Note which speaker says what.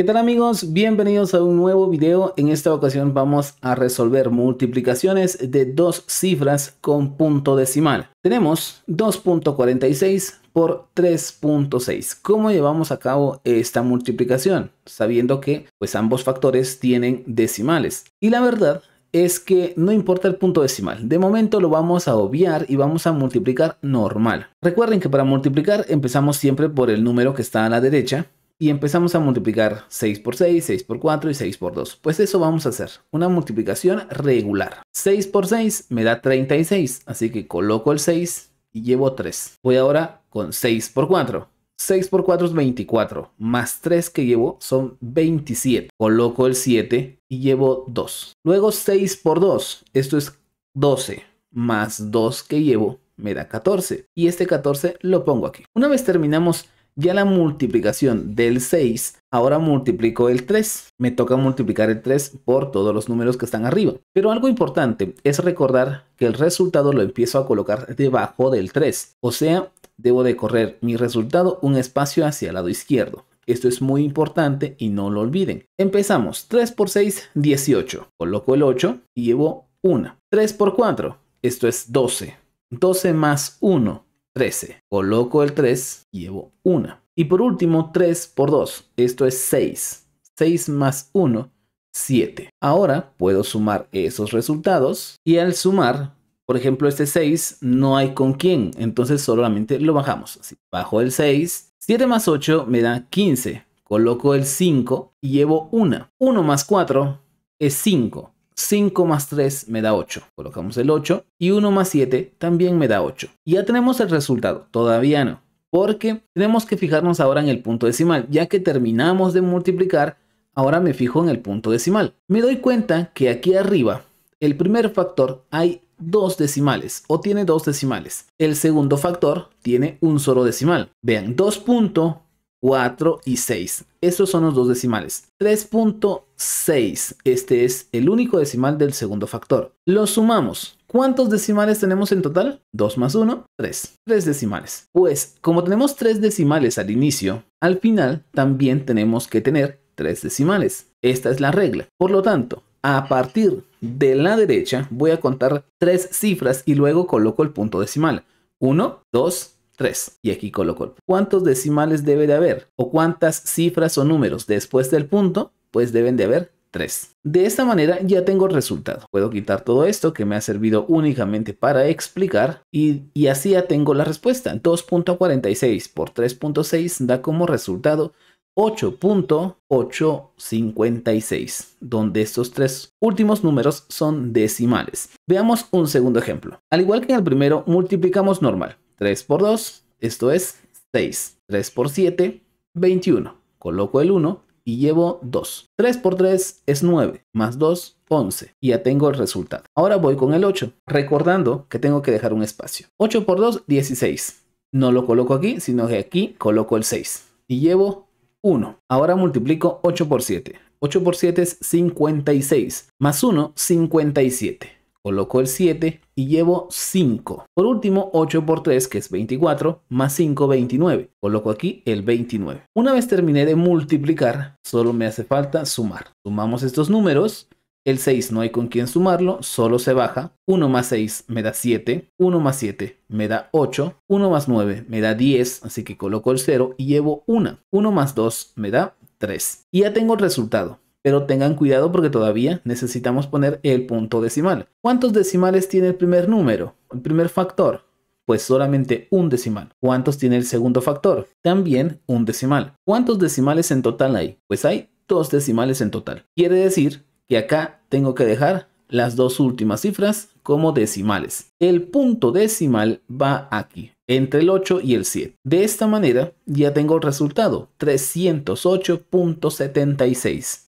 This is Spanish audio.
Speaker 1: ¿Qué tal amigos? Bienvenidos a un nuevo video. En esta ocasión vamos a resolver multiplicaciones de dos cifras con punto decimal. Tenemos 2.46 por 3.6. ¿Cómo llevamos a cabo esta multiplicación? Sabiendo que pues ambos factores tienen decimales. Y la verdad es que no importa el punto decimal. De momento lo vamos a obviar y vamos a multiplicar normal. Recuerden que para multiplicar empezamos siempre por el número que está a la derecha y empezamos a multiplicar 6 por 6, 6 por 4 y 6 por 2. Pues eso vamos a hacer, una multiplicación regular. 6 por 6 me da 36, así que coloco el 6 y llevo 3. Voy ahora con 6 por 4. 6 por 4 es 24, más 3 que llevo son 27. Coloco el 7 y llevo 2. Luego 6 por 2, esto es 12, más 2 que llevo me da 14. Y este 14 lo pongo aquí. Una vez terminamos ya la multiplicación del 6, ahora multiplico el 3. Me toca multiplicar el 3 por todos los números que están arriba. Pero algo importante es recordar que el resultado lo empiezo a colocar debajo del 3. O sea, debo de correr mi resultado un espacio hacia el lado izquierdo. Esto es muy importante y no lo olviden. Empezamos. 3 por 6, 18. Coloco el 8 y llevo 1. 3 por 4, esto es 12. 12 más 1, 13. Coloco el 3, llevo 1. Y por último, 3 por 2. Esto es 6. 6 más 1, 7. Ahora puedo sumar esos resultados y al sumar, por ejemplo, este 6 no hay con quién, entonces solamente lo bajamos. Así, bajo el 6. 7 más 8 me da 15. Coloco el 5 y llevo 1. 1 más 4 es 5. 5 más 3 me da 8. Colocamos el 8. Y 1 más 7 también me da 8. ya tenemos el resultado. Todavía no. Porque tenemos que fijarnos ahora en el punto decimal. Ya que terminamos de multiplicar, ahora me fijo en el punto decimal. Me doy cuenta que aquí arriba, el primer factor, hay dos decimales o tiene dos decimales. El segundo factor tiene un solo decimal. Vean, 2 punto 4 y 6. Estos son los dos decimales. 3.6. Este es el único decimal del segundo factor. Lo sumamos. ¿Cuántos decimales tenemos en total? 2 más 1, 3. 3 decimales. Pues como tenemos 3 decimales al inicio, al final también tenemos que tener 3 decimales. Esta es la regla. Por lo tanto, a partir de la derecha voy a contar 3 cifras y luego coloco el punto decimal. 1, 2, 3, 3. Y aquí coloco cuántos decimales debe de haber o cuántas cifras o números después del punto, pues deben de haber 3. De esta manera ya tengo el resultado. Puedo quitar todo esto que me ha servido únicamente para explicar y, y así ya tengo la respuesta. 2.46 por 3.6 da como resultado 8.856, donde estos tres últimos números son decimales. Veamos un segundo ejemplo. Al igual que en el primero, multiplicamos normal. 3 por 2, esto es 6. 3 por 7, 21. Coloco el 1 y llevo 2. 3 por 3 es 9, más 2, 11. Y ya tengo el resultado. Ahora voy con el 8, recordando que tengo que dejar un espacio. 8 por 2, 16. No lo coloco aquí, sino que aquí coloco el 6. Y llevo 1. Ahora multiplico 8 por 7. 8 por 7 es 56, más 1, 57. Coloco el 7 y llevo 5. Por último, 8 por 3, que es 24, más 5, 29. Coloco aquí el 29. Una vez terminé de multiplicar, solo me hace falta sumar. Sumamos estos números. El 6 no hay con quien sumarlo, solo se baja. 1 más 6 me da 7, 1 más 7 me da 8, 1 más 9 me da 10, así que coloco el 0 y llevo 1. 1 más 2 me da 3. Y ya tengo el resultado. Pero tengan cuidado porque todavía necesitamos poner el punto decimal. ¿Cuántos decimales tiene el primer número? El primer factor. Pues solamente un decimal. ¿Cuántos tiene el segundo factor? También un decimal. ¿Cuántos decimales en total hay? Pues hay dos decimales en total. Quiere decir que acá tengo que dejar las dos últimas cifras como decimales. El punto decimal va aquí, entre el 8 y el 7. De esta manera ya tengo el resultado, 308.76.